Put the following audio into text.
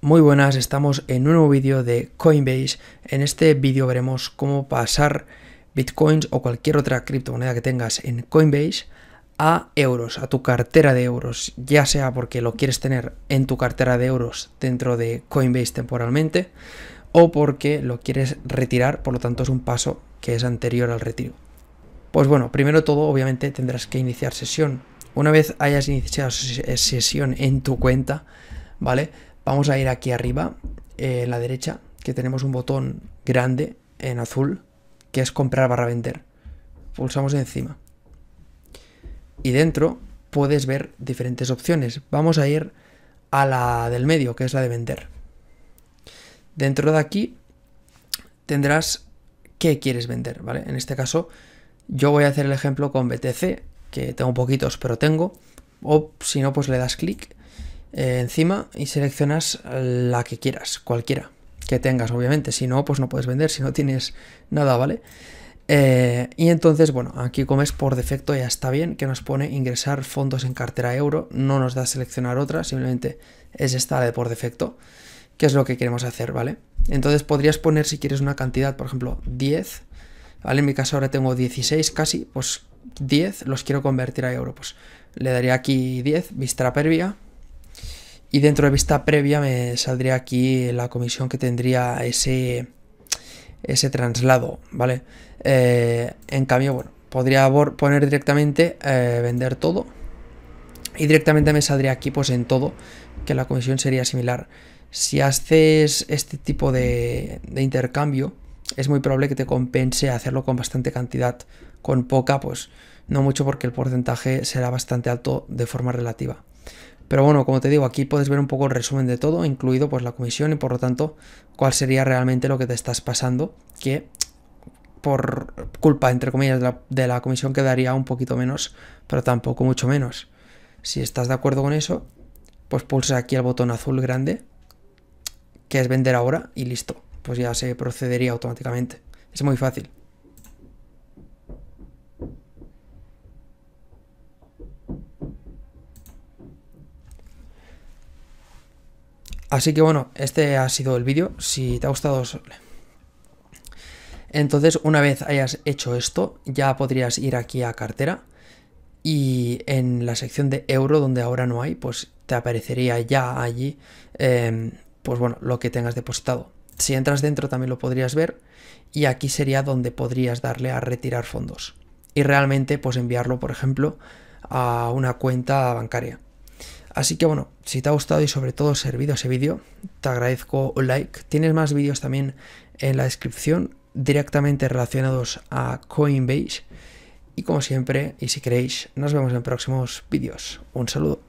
Muy buenas, estamos en un nuevo vídeo de Coinbase. En este vídeo veremos cómo pasar bitcoins o cualquier otra criptomoneda que tengas en Coinbase a euros, a tu cartera de euros, ya sea porque lo quieres tener en tu cartera de euros dentro de Coinbase temporalmente o porque lo quieres retirar, por lo tanto es un paso que es anterior al retiro. Pues bueno, primero todo obviamente tendrás que iniciar sesión. Una vez hayas iniciado sesión en tu cuenta, ¿vale? Vamos a ir aquí arriba, eh, en la derecha, que tenemos un botón grande en azul, que es comprar barra vender. Pulsamos encima. Y dentro puedes ver diferentes opciones. Vamos a ir a la del medio, que es la de vender. Dentro de aquí tendrás qué quieres vender, ¿vale? En este caso, yo voy a hacer el ejemplo con BTC, que tengo poquitos, pero tengo. O si no, pues le das clic eh, encima y seleccionas la que quieras, cualquiera que tengas, obviamente. Si no, pues no puedes vender, si no tienes nada, ¿vale? Eh, y entonces, bueno, aquí comes por defecto ya está bien, que nos pone ingresar fondos en cartera euro, no nos da seleccionar otra, simplemente es esta de por defecto, que es lo que queremos hacer, ¿vale? Entonces podrías poner si quieres una cantidad, por ejemplo, 10, ¿vale? En mi caso ahora tengo 16 casi, pues 10 los quiero convertir a euro, pues le daría aquí 10, vista Pervia, y dentro de vista previa me saldría aquí la comisión que tendría ese, ese traslado, ¿vale? Eh, en cambio, bueno, podría poner directamente eh, vender todo. Y directamente me saldría aquí pues en todo, que la comisión sería similar. Si haces este tipo de intercambio, es muy probable que te compense hacerlo con bastante cantidad. Con poca, pues no mucho porque el porcentaje será bastante alto de forma relativa. Pero bueno, como te digo, aquí puedes ver un poco el resumen de todo, incluido pues la comisión y por lo tanto cuál sería realmente lo que te estás pasando, que por culpa, entre comillas, de la, de la comisión quedaría un poquito menos, pero tampoco mucho menos. Si estás de acuerdo con eso, pues pulsa aquí el botón azul grande, que es vender ahora y listo, pues ya se procedería automáticamente. Es muy fácil. Así que bueno, este ha sido el vídeo. Si te ha gustado... Entonces, una vez hayas hecho esto, ya podrías ir aquí a cartera y en la sección de euro, donde ahora no hay, pues te aparecería ya allí, em, pues bueno, lo que tengas depositado. Si entras dentro también lo podrías ver y aquí sería donde podrías darle a retirar fondos y realmente pues enviarlo, por ejemplo, a una cuenta bancaria. Así que bueno, si te ha gustado y sobre todo servido ese vídeo, te agradezco un like. Tienes más vídeos también en la descripción directamente relacionados a Coinbase. Y como siempre, y si queréis, nos vemos en próximos vídeos. Un saludo.